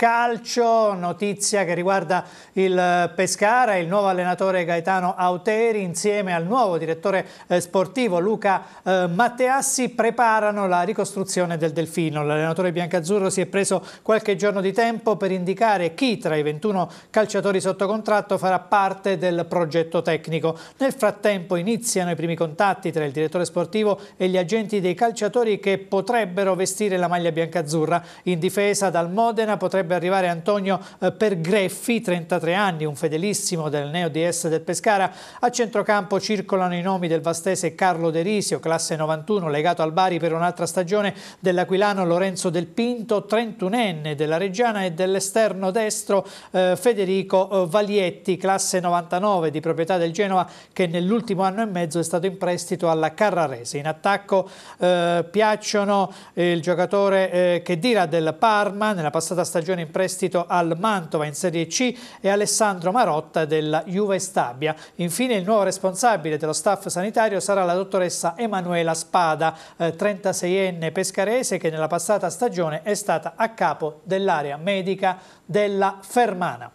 calcio, notizia che riguarda il eh, Pescara, il nuovo allenatore Gaetano Auteri insieme al nuovo direttore eh, sportivo Luca eh, Matteassi preparano la ricostruzione del Delfino. L'allenatore biancazzurro si è preso qualche giorno di tempo per indicare chi tra i 21 calciatori sotto contratto farà parte del progetto tecnico. Nel frattempo iniziano i primi contatti tra il direttore sportivo e gli agenti dei calciatori che potrebbero vestire la maglia biancazzurra. In difesa dal Modena potrebbero potrebbe arrivare Antonio eh, Pergreffi, 33 anni, un fedelissimo del Neo DS del Pescara. A centrocampo circolano i nomi del vastese Carlo De Risio, classe 91, legato al Bari per un'altra stagione, dell'aquilano Lorenzo Del Pinto, 31enne della Reggiana e dell'esterno destro eh, Federico eh, Valietti, classe 99 di proprietà del Genova, che nell'ultimo anno e mezzo è stato in prestito alla Carrarese. In attacco eh, piacciono eh, il giocatore eh, dirà del Parma, nella passata stagione dichiarazione in prestito al Mantova in Serie C e Alessandro Marotta della Juve Stabia. Infine il nuovo responsabile dello staff sanitario sarà la dottoressa Emanuela Spada, 36enne eh, pescarese che nella passata stagione è stata a capo dell'area medica della Fermana.